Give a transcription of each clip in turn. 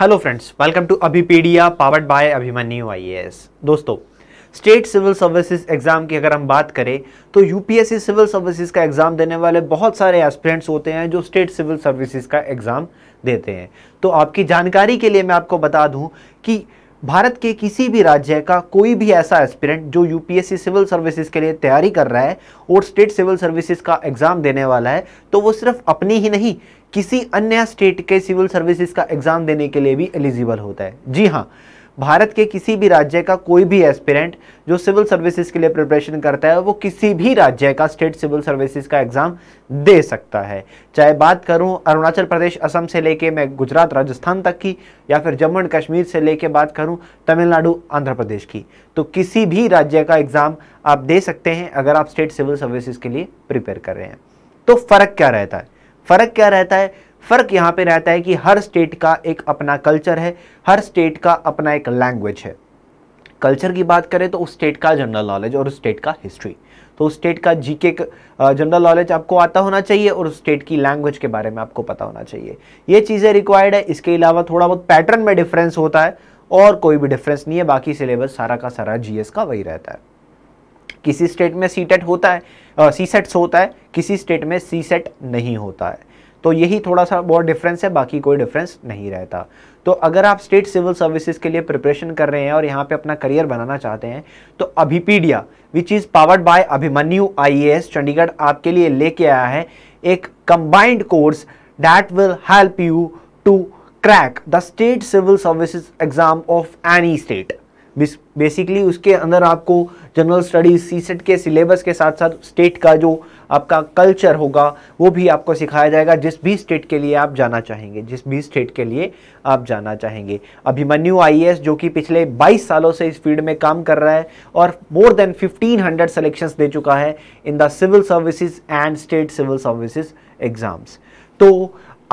hello friends welcome to Abhipedia powered by Abhimanyu S दोस्तों state civil services exam की अगर हम बात करें तो यूपीएससी सिविल सर्विसेज का एग्ज़ाम देने वाले बहुत सारे एस्पिरेंट्स होते हैं जो स्टेट सिविल सर्विसेज का एग्ज़ाम देते हैं तो आपकी जानकारी के लिए मैं आपको बता दूं कि भारत के किसी भी राज्य का कोई भी ऐसा एस्पिरेंट जो यूपीएससी सिविल सर्विसेज के लिए तैयारी कर रहा है और स्टेट सिविल सर्विसेज का एग्ज़ाम देने वाला है तो वो सिर्फ अपनी ही नहीं किसी अन्य स्टेट के सिविल सर्विसेज का एग्ज़ाम देने के लिए भी एलिजिबल होता है जी हाँ भारत के किसी भी राज्य का कोई भी एस्पिरेंट जो सिविल सर्विसेज के लिए प्रिपरेशन करता है वो किसी भी राज्य का स्टेट सिविल सर्विसेज का एग्ज़ाम दे सकता है चाहे बात करूं अरुणाचल प्रदेश असम से लेके मैं गुजरात राजस्थान तक की या फिर जम्मू एंड कश्मीर से लेके बात करूं तमिलनाडु आंध्र प्रदेश की तो किसी भी राज्य का एग्ज़ाम आप दे सकते हैं अगर आप स्टेट सिविल सर्विसेज के लिए प्रिपेयर कर रहे हैं तो फ़र्क क्या रहता है फ़र्क क्या रहता है फ़र्क यहाँ पे रहता है कि हर स्टेट का एक अपना कल्चर है हर स्टेट का अपना एक लैंग्वेज है कल्चर की बात करें तो उस स्टेट का जनरल नॉलेज और उस स्टेट का हिस्ट्री तो उस स्टेट का जीके जनरल नॉलेज आपको आता होना चाहिए और उस स्टेट की लैंग्वेज के बारे में आपको पता होना चाहिए ये चीज़ें रिक्वायर्ड है इसके अलावा थोड़ा बहुत पैटर्न में डिफरेंस होता है और कोई भी डिफरेंस नहीं है बाकी सिलेबस सारा का सारा जी का वही रहता है किसी स्टेट में सी टेट होता है सी सेट्स होता है किसी स्टेट में सी सेट नहीं होता है तो यही थोड़ा सा बहुत डिफरेंस है बाकी कोई डिफरेंस नहीं रहता तो अगर आप स्टेट सिविल सर्विसेज के लिए प्रिपरेशन कर रहे हैं और यहाँ पे अपना करियर बनाना चाहते हैं तो Abhipedia which is powered by Abhimanyu IAS Chandigarh आपके लिए लेके आया है एक combined course that will help you to crack the state civil services exam of any state basically उसके अंदर आपको जनरल स्टडीज सी सेट के सिलेबस के साथ साथ स्टेट का जो आपका कल्चर होगा वो भी आपको सिखाया जाएगा जिस भी स्टेट के लिए आप जाना चाहेंगे जिस भी स्टेट के लिए आप जाना चाहेंगे अभिमन्यु आई जो कि पिछले 22 सालों से इस फील्ड में काम कर रहा है और मोर देन 1500 सेलेक्शन दे चुका है in the civil services and state civil services exams तो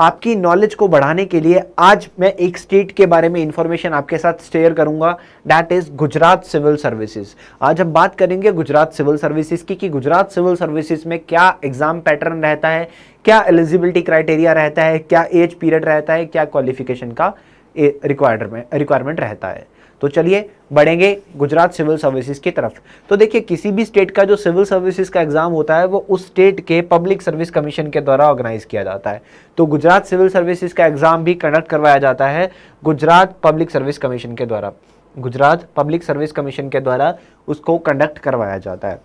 आपकी नॉलेज को बढ़ाने के लिए आज मैं एक स्टेट के बारे में इंफॉर्मेशन आपके साथ शेयर करूंगा that is Gujarat civil services आज हम बात करेंगे गुजरात सिविल सर्विसेज की कि गुजरात सिविल सर्विसेज में क्या एग्ज़ाम पैटर्न रहता है क्या एलिजिबिलिटी क्राइटेरिया रहता है क्या एज पीरियड रहता है क्या क्वालिफिकेशन का रिक्वायरमेंट रिक्वायरमेंट रहता है तो चलिए बढ़ेंगे गुजरात सिविल सर्विसेज की तरफ तो देखिए किसी भी स्टेट का जो सिविल सर्विसेज का एग्ज़ाम होता है वो उस स्टेट के पब्लिक सर्विस कमीशन के द्वारा ऑर्गेनाइज किया जाता है तो गुजरात सिविल सर्विसेज का एग्ज़ाम भी कंडक्ट करवाया जाता है गुजरात पब्लिक सर्विस कमीशन के द्वारा गुजरात पब्लिक सर्विस कमीशन के द्वारा उसको कंडक्ट करवाया जाता है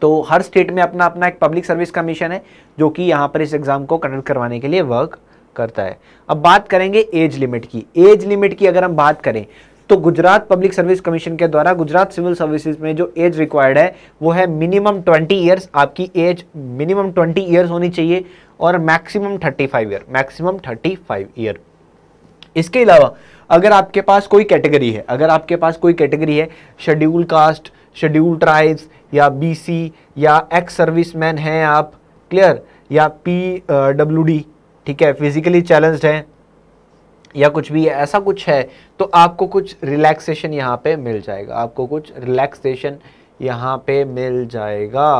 तो हर स्टेट में अपना अपना एक पब्लिक सर्विस कमीशन है जो कि यहाँ पर इस एग्ज़ाम को कंडक्ट करवाने के लिए वर्क करता है अब बात करेंगे एज लिमिट की एज लिमिट की अगर हम बात करें तो गुजरात पब्लिक सर्विस कमीशन के द्वारा गुजरात सिविल सर्विसेज में जो एज रिक्वायर्ड है वो है मिनिमम 20 इयर्स आपकी एज मिनिमम 20 इयर्स होनी चाहिए और मैक्सिमम 35 ईयर मैक्सिमम 35 ईयर इसके अलावा अगर आपके पास कोई कैटेगरी है अगर आपके पास कोई कैटेगरी है शेड्यूल कास्ट शेड्यूल ट्राइब्स या बी या एक्स सर्विस हैं आप क्लियर या पी डब्ल्यू डी ठीक है फिजिकली चैलेंज्ड हैं या कुछ भी है, ऐसा कुछ है तो आपको कुछ रिलैक्सेशन यहाँ पे मिल जाएगा आपको कुछ रिलैक्सेशन यहाँ पे मिल जाएगा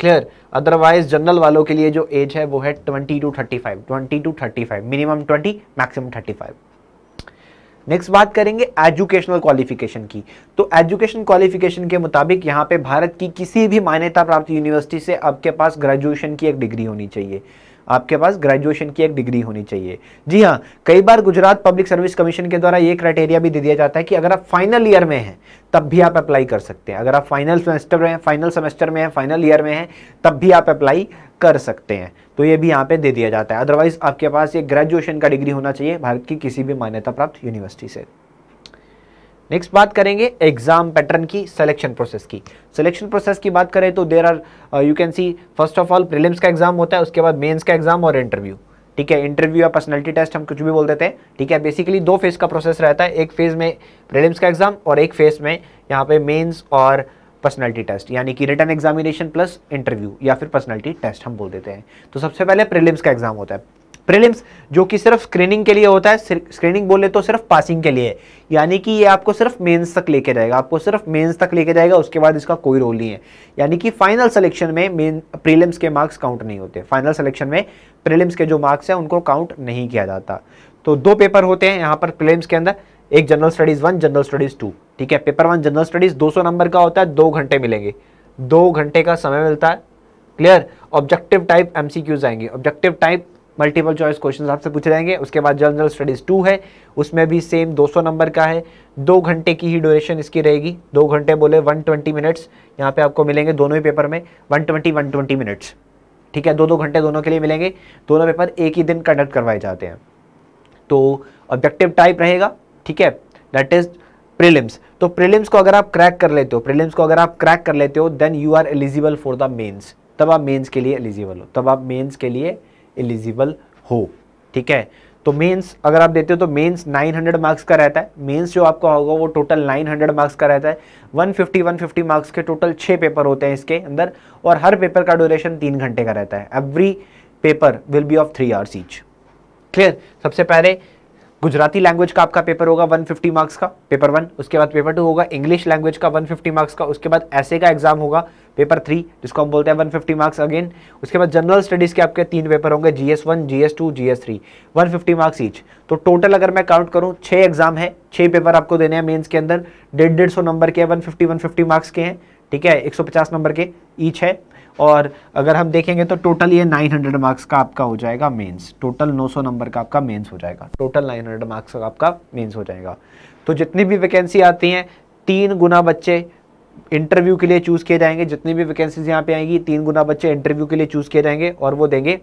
क्लियर अदरवाइज जनरल वालों के लिए जो एज है वो है twenty two thirty five twenty two thirty five minimum twenty maximum thirty five next बात करेंगे एजुकेशनल क्वालिफिकेशन की तो एजुकेशन क्वालिफिकेशन के मुताबिक यहाँ पे भारत की किसी भी मान्यता प्राप्त यूनिवर्सिटी से आपके पास ग्रेजुएशन की एक डिग्री होनी चाहिए आपके पास ग्रेजुएशन की एक डिग्री होनी चाहिए जी हाँ कई बार गुजरात पब्लिक सर्विस कमीशन के द्वारा ये क्राइटेरिया भी दे दिया जाता है कि अगर आप फाइनल ईयर में हैं तब भी आप अप्लाई कर सकते हैं अगर आप फाइनल सेमेस्टर में फाइनल सेमेस्टर में हैं फाइनल ईयर में हैं तब भी आप अप्लाई कर सकते हैं तो ये भी यहाँ पे दे दिया जाता है अदरवाइज आपके पास ये ग्रेजुएशन का डिग्री होना चाहिए भारत की किसी भी मान्यता प्राप्त यूनिवर्सिटी से नेक्स्ट बात करेंगे एग्जाम पैटर्न की सिलेक्शन प्रोसेस की सिलेक्शन प्रोसेस की बात करें तो there are you can see first of all prelims का एग्जाम होता है उसके बाद मेंस का एग्जाम और इंटरव्यू ठीक है इंटरव्यू या पर्सनैलिटी टेस्ट हम कुछ भी बोल देते हैं ठीक है बेसिकली दो फेज का प्रोसेस रहता है एक फेज में प्रिलिम्स का एग्जाम और एक फेज में यहाँ पे मेन्स और पर्सनैलिटी टेस्ट यानी कि रिटर्न एग्जामिनेशन प्लस इंटरव्यू या फिर पर्सनैलिटी टेस्ट हम बोल देते हैं तो सबसे पहले प्रिलिम्स का एग्जाम होता है प्रीलिम्स जो कि सिर्फ स्क्रीनिंग के लिए होता है स्क्रीनिंग बोले तो सिर्फ पासिंग के लिए यानी कि ये आपको सिर्फ मेंस तक लेके जाएगा आपको सिर्फ मेंस तक लेके जाएगा उसके बाद इसका कोई रोल नहीं है यानी कि फाइनल सिलेक्शन में मेन प्रीलिम्स के मार्क्स काउंट नहीं होते फाइनल सिलेक्शन में प्रीलिम्स के जो मार्क्स हैं उनको काउंट नहीं किया जाता तो दो पेपर होते हैं यहाँ पर प्रीलिम्स के अंदर एक general studies one general studies two ठीक है पेपर वन जनरल स्टडीज़ सौ नंबर का होता है दो घंटे मिलेंगे दो घंटे का समय मिलता है क्लियर ऑब्जेक्टिव टाइप एमसीक्यूज आएंगे objective type multiple choice question आपसे पूछे जाएंगे उसके बाद जनरल स्टडीज़ टू है उसमें भी सेम 200 नंबर का है दो घंटे की ही ड्यूरेशन इसकी रहेगी दो घंटे बोले 120 मिनट्स यहाँ पे आपको मिलेंगे दोनों ही पेपर में 120 120 मिनट्स ठीक है दो दो घंटे दोनों के लिए मिलेंगे दोनों पेपर एक ही दिन कंडक्ट करवाए जाते हैं तो ऑब्जेक्टिव टाइप रहेगा ठीक है दैट इज़ प्रिलिम्स तो प्रिलिम्स को अगर आप क्रैक कर लेते हो प्रिलिम्स को अगर आप क्रैक कर लेते हो then you are eligible for the mains तब आप मेन्स के लिए एलिजिबल हो तब आप मेन्स के लिए एलिजिबल हो ठीक है तो मेंस अगर आप देते हो तो मेंस 900 मार्क्स का रहता है मेंस जो आपका होगा वो टोटल 900 मार्क्स का रहता है 150 150 मार्क्स के टोटल छः पेपर होते हैं इसके अंदर और हर पेपर का ड्यूरेशन तीन घंटे का रहता है every paper will be of three hours each clear सबसे पहले गुजराती लैंग्वेज का आपका पेपर होगा 150 मार्क्स का पेपर वन उसके बाद पेपर टू होगा इंग्लिश लैंग्वेज का 150 मार्क्स का उसके बाद ऐसे का एग्जाम होगा पेपर थ्री जिसको हम बोलते हैं 150 मार्क्स अगेन उसके बाद जनरल स्टडीज़ के आपके तीन पेपर होंगे G S one G S two G S three one fifty marks each तो टोटल अगर मैं काउंट करूँ छह एग्जाम है छह पेपर आपको देने हैं मेन्स के अंदर डेढ़ डेढ़ सौ नंबर के one fifty one fifty marks के हैं ठीक है एक सौ पचास नंबर के ईच है और अगर हम देखेंगे तो टोटल ये 900 मार्क्स का आपका हो जाएगा मेंस टोटल 900 नंबर का आपका मेंस हो जाएगा टोटल 900 मार्क्स का आपका मेंस हो जाएगा तो जितनी भी वैकेंसी आती हैं तीन गुना बच्चे इंटरव्यू के लिए चूज़ किए जाएंगे जितनी भी वैकेंसीज यहाँ पे आएंगी तीन गुना बच्चे इंटरव्यू के लिए चूज़ किए जाएंगे और वो देंगे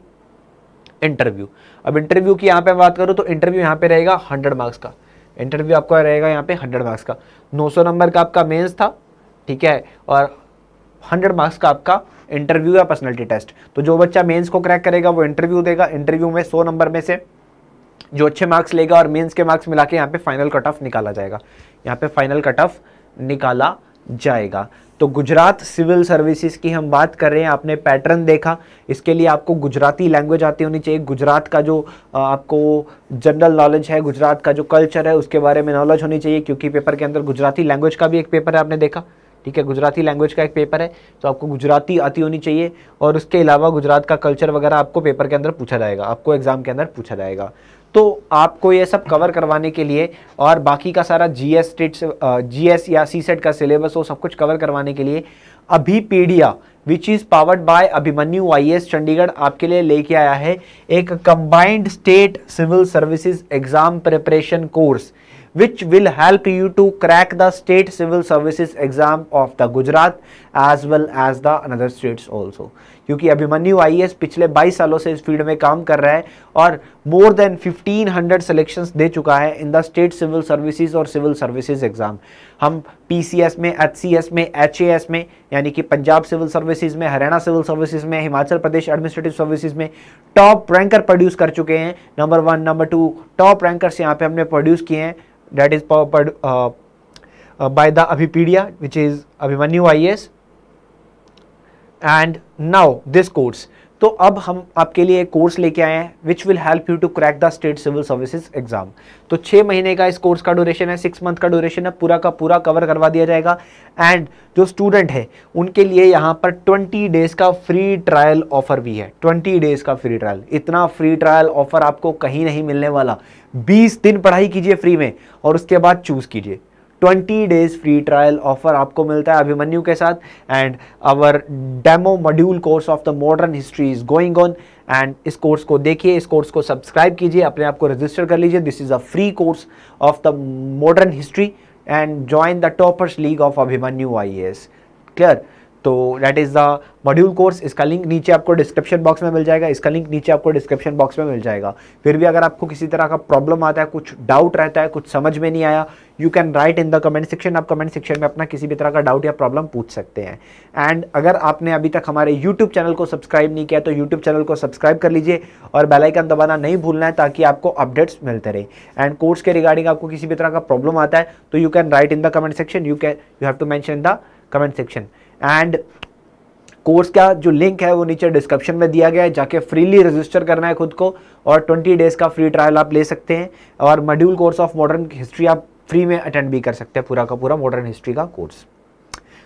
इंटरव्यू अब इंटरव्यू की यहाँ पे बात करूँ तो इंटरव्यू यहाँ पे रहेगा हंड्रेड मार्क्स का इंटरव्यू आपका रहेगा यहाँ पे हंड्रेड मार्क्स का नौ सौ नंबर का आपका मेन्स था ठीक है और हंड्रेड मार्क्स का आपका इंटरव्यू या पर्सनैलिटी टेस्ट तो जो बच्चा मेन्स को क्रैक करेगा वो इंटरव्यू देगा इंटरव्यू में सौ नंबर में से जो अच्छे मार्क्स लेगा और मेंस के मार्क्स मिला के यहाँ पे फाइनल कट ऑफ निकाला जाएगा यहाँ पे फाइनल कट ऑफ निकाला जाएगा तो गुजरात सिविल सर्विसेज की हम बात कर रहे हैं आपने पैटर्न देखा इसके लिए आपको गुजराती लैंग्वेज आती होनी चाहिए गुजरात का जो आपको जनरल नॉलेज है गुजरात का जो कल्चर है उसके बारे में नॉलेज होनी चाहिए क्योंकि पेपर के अंदर गुजराती लैंग्वेज का भी एक पेपर है आपने देखा ठीक है गुजराती लैंग्वेज का एक पेपर है तो आपको गुजराती आती होनी चाहिए और उसके अलावा गुजरात का कल्चर वगैरह आपको पेपर के अंदर पूछा जाएगा आपको एग्ज़ाम के अंदर पूछा जाएगा तो आपको ये सब कवर करवाने के लिए और बाकी का सारा जी एस टेट जी एस या सी सेट का सिलेबस वो सब कुछ कवर करवाने के लिए Abhipedia which is powered by Abhimanyu S Chandigarh आपके लिए लेके आया है एक combined state civil services exam preparation course which will help you to crack the state civil services exam of the Gujarat as well as the another states also क्योंकि अभिमन्यु आई पिछले 22 सालों से इस फील्ड में काम कर रहा है और मोर देन 1500 हंड्रेड सेलेक्शन दे चुका है in the state civil services और सिविल सर्विसेज एग्ज़ाम हम पीसीएस में एस में एस में यानी कि पंजाब सिविल सर्विसेज में हरियाणा सिविल सर्विसेज में हिमाचल प्रदेश एडमिनिस्ट्रेटिव सर्विसेज में टॉप रैंकर प्रोड्यूस कर चुके हैं number one number two top rankers यहाँ पे हमने प्रोड्यूस किए हैं that is by the Abhipedia which is Abhimanyu I and now this course तो अब हम आपके लिए एक कोर्स लेके आए हैं which will help you to crack the state civil services exam तो छः महीने का इस कोर्स का ड्यूरेशन है सिक्स मंथ का ड्यूरेशन है पूरा का पूरा कवर करवा दिया जाएगा एंड जो स्टूडेंट है उनके लिए यहाँ पर ट्वेंटी डेज़ का फ्री ट्रायल ऑफर भी है ट्वेंटी डेज़ का फ्री ट्रायल इतना फ्री ट्रायल ऑफर आपको कहीं नहीं मिलने वाला बीस दिन पढ़ाई कीजिए फ्री में और उसके बाद चूज़ कीजिए 20 डेज फ्री ट्रायल ऑफर आपको मिलता है अभिमन्यु के साथ and our demo module course of the modern history is going on and इस कोर्स को देखिए इस कोर्स को सब्सक्राइब कीजिए अपने आप को रजिस्टर कर लीजिए this is a free course of the modern history and join the toppers league of Abhimanyu I clear तो that is the module course इसका लिंक नीचे आपको डिस्क्रिप्शन बॉक्स में मिल जाएगा इसका लिंक नीचे आपको डिस्क्रिप्शन बॉक्स में मिल जाएगा फिर भी अगर आपको किसी तरह का प्रॉब्लम आता है कुछ डाउट रहता है कुछ समझ में नहीं आया you can write in the comment section आप कमेंट सेक्शन में अपना किसी भी तरह का डाउट या प्रॉब्लम पूछ सकते हैं एंड अगर आपने अभी तक हमारे यूट्यूब चैनल को सब्सक्राइब नहीं किया तो यूट्यूब चैनल को सब्सक्राइब कर लीजिए और बेलाइकन दबाना नहीं भूलना है ताकि आपको अपडेट्स मिलते रहे एंड कोर्स के रिगार्डिंग आपको किसी भी तरह का प्रॉब्लम आता है तो you can write in the comment section you can you have to mention the comment section and course का जो लिंक है वो नीचे डिस्क्रिप्शन में दिया गया है जाके फ्रीली रजिस्टर करना है खुद को और 20 डेज का फ्री ट्रायल आप ले सकते हैं और module course of modern history आप फ्री में अटेंड भी कर सकते हैं पूरा का पूरा मॉडर्न हिस्ट्री का कोर्स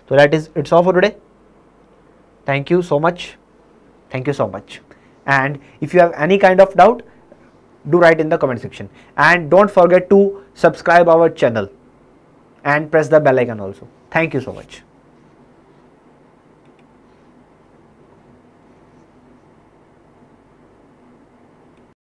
तो that is it's of today thank you so much thank you so much and if you have any kind of doubt do write in the comment section and don't forget to subscribe our channel and press the bell icon also thank you so much